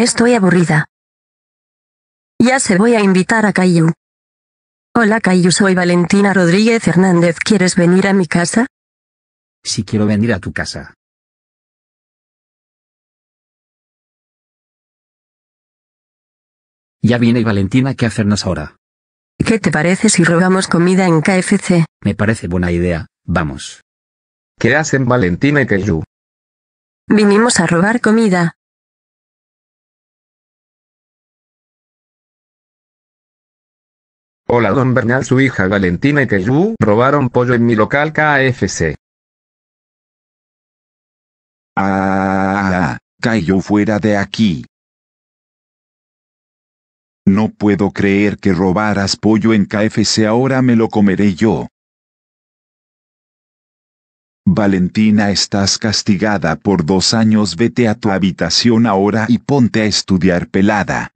Estoy aburrida. Ya se voy a invitar a Caillou. Hola Caillou, soy Valentina Rodríguez Hernández. ¿Quieres venir a mi casa? Si quiero venir a tu casa. Ya viene Valentina, ¿qué hacernos ahora? ¿Qué te parece si robamos comida en KFC? Me parece buena idea, vamos. ¿Qué hacen Valentina y Caillou? Vinimos a robar comida. Hola don Bernal su hija Valentina y Keyu robaron pollo en mi local KFC. Ah, cayó fuera de aquí. No puedo creer que robaras pollo en KFC ahora me lo comeré yo. Valentina estás castigada por dos años vete a tu habitación ahora y ponte a estudiar pelada.